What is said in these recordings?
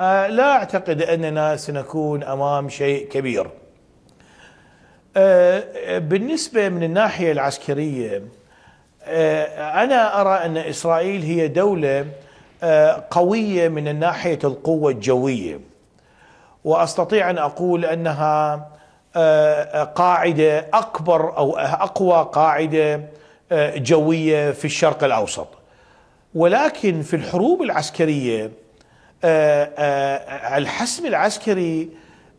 آه، لا أعتقد أننا سنكون أمام شيء كبير آه، بالنسبة من الناحية العسكرية آه، أنا أرى أن إسرائيل هي دولة قوية من ناحية القوة الجوية وأستطيع أن أقول أنها قاعدة أكبر أو أقوى قاعدة جوية في الشرق الأوسط ولكن في الحروب العسكرية آه، آه، آه، الحسم العسكري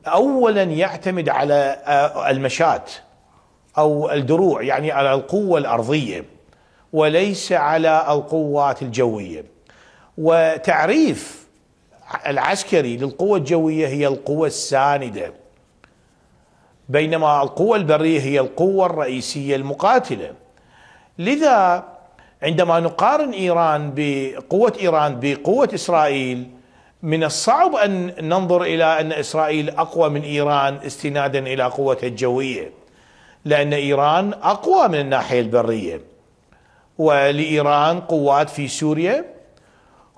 اولا يعتمد على المشاة او الدروع يعني على القوه الارضيه وليس على القوات الجويه وتعريف العسكري للقوه الجويه هي القوه السانده بينما القوه البريه هي القوه الرئيسيه المقاتله لذا عندما نقارن ايران بقوه ايران بقوه اسرائيل من الصعب ان ننظر الى ان اسرائيل اقوى من ايران استنادا الى قوتها الجويه لان ايران اقوى من الناحيه البريه ولايران قوات في سوريا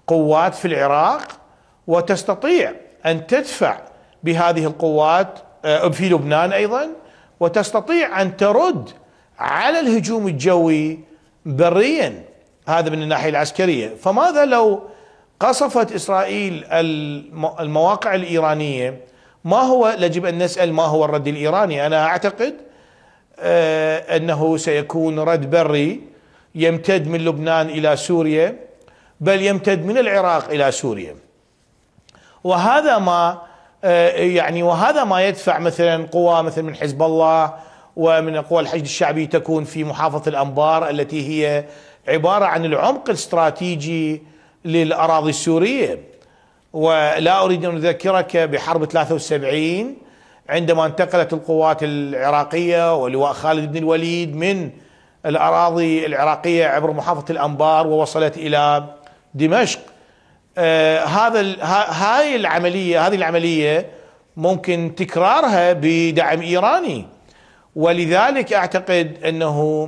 قوات في العراق وتستطيع ان تدفع بهذه القوات آه، في لبنان ايضا وتستطيع ان ترد على الهجوم الجوي بريا هذا من الناحيه العسكريه فماذا لو قصفت إسرائيل المواقع الإيرانية ما هو يجب أن نسأل ما هو الرد الإيراني أنا أعتقد آه، أنه سيكون رد بري يمتد من لبنان إلى سوريا بل يمتد من العراق إلى سوريا وهذا ما آه، يعني وهذا ما يدفع مثلا قوى مثل من حزب الله ومن قوى الحشد الشعبي تكون في محافظة الأنبار التي هي عبارة عن العمق الاستراتيجي للأراضي السورية ولا أريد أن أذكرك بحرب 73 عندما انتقلت القوات العراقية ولواء خالد بن الوليد من الأراضي العراقية عبر محافظة الأنبار ووصلت إلى دمشق آه هذا هاي العملية هذه العملية ممكن تكرارها بدعم إيراني ولذلك أعتقد أنه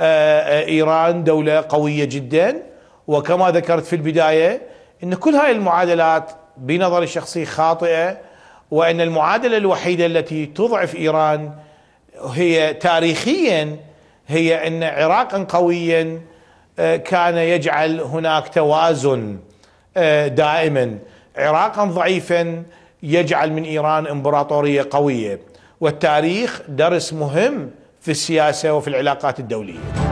آه, آه، إيران دولة قوية جداً وكما ذكرت في البداية أن كل هاي المعادلات بنظري الشخصي خاطئة وأن المعادلة الوحيدة التي تضعف إيران هي تاريخيا هي أن عراقا قويا آه، كان يجعل هناك توازن آه، دائما عراقا ضعيفا يجعل من ايران امبراطوريه قويه والتاريخ درس مهم في السياسه وفي العلاقات الدوليه